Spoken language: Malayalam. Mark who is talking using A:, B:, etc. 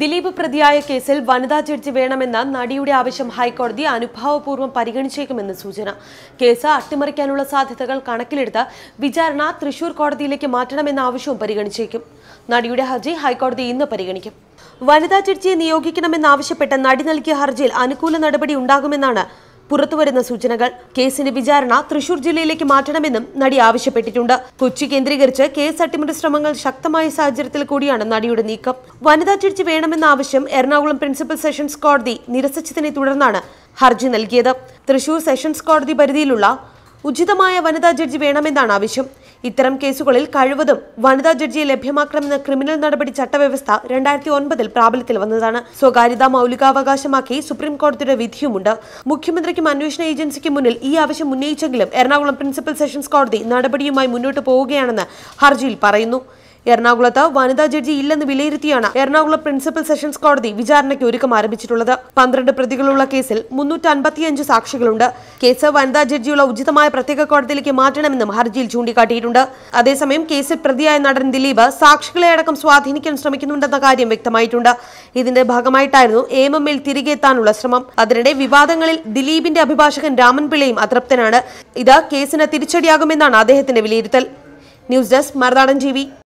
A: ദിലീപ് പ്രതിയായ കേസിൽ വനിതാ ജഡ്ജി വേണമെന്ന നടിയുടെ ആവശ്യം ഹൈക്കോടതി അനുഭാവപൂർവ്വം പരിഗണിച്ചേക്കുമെന്ന് സൂചന കേസ് അട്ടിമറിക്കാനുള്ള സാധ്യതകൾ കണക്കിലെടുത്ത് വിചാരണ തൃശൂർ കോടതിയിലേക്ക് മാറ്റണമെന്ന ആവശ്യവും പരിഗണിച്ചേക്കും നടിയുടെ ഹർജി ഹൈക്കോടതി ഇന്ന് പരിഗണിക്കും വനിതാ ജഡ്ജിയെ നിയോഗിക്കണമെന്നാവശ്യപ്പെട്ട് നടി നൽകിയ ഹർജിയിൽ അനുകൂല നടപടി ഉണ്ടാകുമെന്നാണ് പുറത്തുവരുന്ന സൂചനകൾ കേസിന്റെ വിചാരണ തൃശൂർ ജില്ലയിലേക്ക് മാറ്റണമെന്നും നടി ആവശ്യപ്പെട്ടിട്ടുണ്ട് കൊച്ചി കേന്ദ്രീകരിച്ച് കേസ് അട്ടിമറി ശ്രമങ്ങൾ ശക്തമായ സാഹചര്യത്തിൽ കൂടിയാണ് നടിയുടെ നീക്കം വനിതാ ജഡ്ജി വേണമെന്ന ആവശ്യം എറണാകുളം പ്രിൻസിപ്പൽ സെഷൻസ് കോടതി നിരസിച്ചതിനെ തുടർന്നാണ് ഹർജി നൽകിയത് തൃശൂർ സെഷൻസ് കോടതി പരിധിയിലുള്ള ഉചിതമായ വനിതാ ജഡ്ജി വേണമെന്നാണ് ആവശ്യം ഇത്തരം കേസുകളിൽ കഴിവതും വനിതാ ജഡ്ജിയെ ലഭ്യമാക്കണമെന്ന ക്രിമിനൽ നടപടി ചട്ടവ്യവസ്ഥ രണ്ടായിരത്തി ഒൻപതിൽ പ്രാബല്യത്തിൽ വന്നതാണ് സ്വകാര്യത മൗലികാവകാശമാക്കി സുപ്രീം കോടതിയുടെ വിധിയുമുണ്ട് മുഖ്യമന്ത്രിക്കും അന്വേഷണ ഏജൻസിക്കും മുന്നിൽ ഈ ആവശ്യം ഉന്നയിച്ചെങ്കിലും എറണാകുളം പ്രിൻസിപ്പൽ സെഷൻസ് കോടതി നടപടിയുമായി മുന്നോട്ട് പോവുകയാണെന്ന് ഹർജിയിൽ പറയുന്നു എറണാകുളത്ത് വനിതാ ജഡ്ജി ഇല്ലെന്ന് വിലയിരുത്തിയാണ് എറണാകുളം പ്രിൻസിപ്പൽ സെഷൻസ് കോടതി വിചാരണയ്ക്ക് ഒരുക്കം ആരംഭിച്ചിട്ടുള്ളത് പന്ത്രണ്ട് പ്രതികളുള്ള കേസിൽ മുന്നൂറ്റൻപത്തിയഞ്ച് സാക്ഷികളുണ്ട് കേസ് വനിതാ ജഡ്ജിയുള്ള ഉചിതമായ പ്രത്യേക കോടതിയിലേക്ക് മാറ്റണമെന്നും ഹർജിയിൽ ചൂണ്ടിക്കാട്ടിയിട്ടുണ്ട് അതേസമയം കേസിൽ പ്രതിയായ നടൻ ദിലീപ് സാക്ഷികളെ അടക്കം സ്വാധീനിക്കാൻ ശ്രമിക്കുന്നുണ്ടെന്ന കാര്യം വ്യക്തമായിട്ടുണ്ട് ഇതിന്റെ ഭാഗമായിട്ടായിരുന്നു എം എം എൽ തിരികെ എത്താനുള്ള ശ്രമം അതിനിടെ വിവാദങ്ങളിൽ ദിലീപിന്റെ അഭിഭാഷകൻ രാമൻപിള്ളയും അതൃപ്തനാണ് ഇത് കേസിന് തിരിച്ചടിയാകുമെന്നാണ് അദ്ദേഹത്തിന്റെ വിലയിരുത്തൽ ന്യൂസ് ഡെസ്ക് മറുനാടൻ ടി